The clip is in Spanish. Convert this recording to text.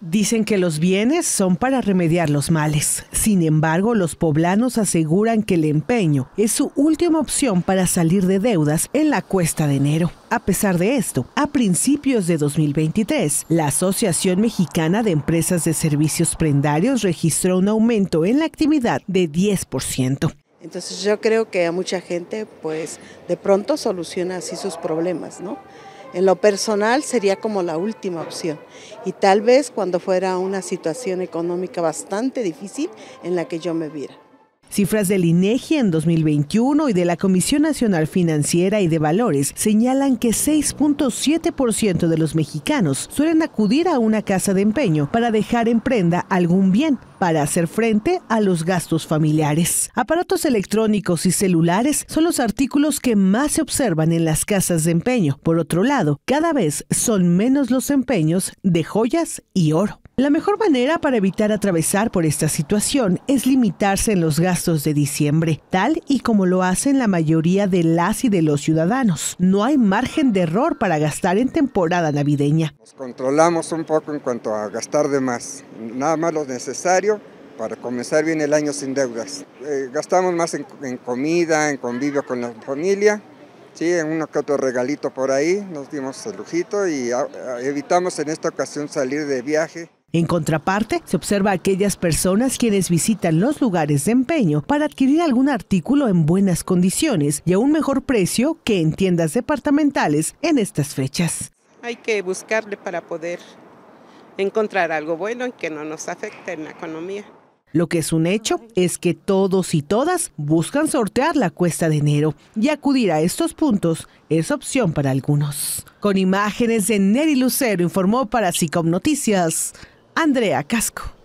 Dicen que los bienes son para remediar los males. Sin embargo, los poblanos aseguran que el empeño es su última opción para salir de deudas en la cuesta de enero. A pesar de esto, a principios de 2023, la Asociación Mexicana de Empresas de Servicios Prendarios registró un aumento en la actividad de 10%. Entonces yo creo que a mucha gente pues de pronto soluciona así sus problemas, ¿no? En lo personal sería como la última opción y tal vez cuando fuera una situación económica bastante difícil en la que yo me viera. Cifras del INEGI en 2021 y de la Comisión Nacional Financiera y de Valores señalan que 6.7% de los mexicanos suelen acudir a una casa de empeño para dejar en prenda algún bien, para hacer frente a los gastos familiares. Aparatos electrónicos y celulares son los artículos que más se observan en las casas de empeño. Por otro lado, cada vez son menos los empeños de joyas y oro. La mejor manera para evitar atravesar por esta situación es limitarse en los gastos de diciembre, tal y como lo hacen la mayoría de las y de los ciudadanos. No hay margen de error para gastar en temporada navideña. Nos controlamos un poco en cuanto a gastar de más nada más lo necesario para comenzar bien el año sin deudas. Eh, gastamos más en, comida, en convivio con la familia, ¿sí? en uno que otro regalito por ahí, nos dimos el lujito y evitamos en esta ocasión salir de viaje. En contraparte, se observa a aquellas personas quienes visitan los lugares de empeño para adquirir algún artículo en buenas condiciones y a un mejor precio que en tiendas departamentales en estas fechas. Hay que buscarle para poder encontrar algo bueno que no nos afecte en la economía. Lo que es un hecho es que todos y todas buscan sortear la cuesta de enero y acudir a estos puntos es opción para algunos. Con imágenes de Neri Lucero informó para SICOM Noticias, Andrea Casco.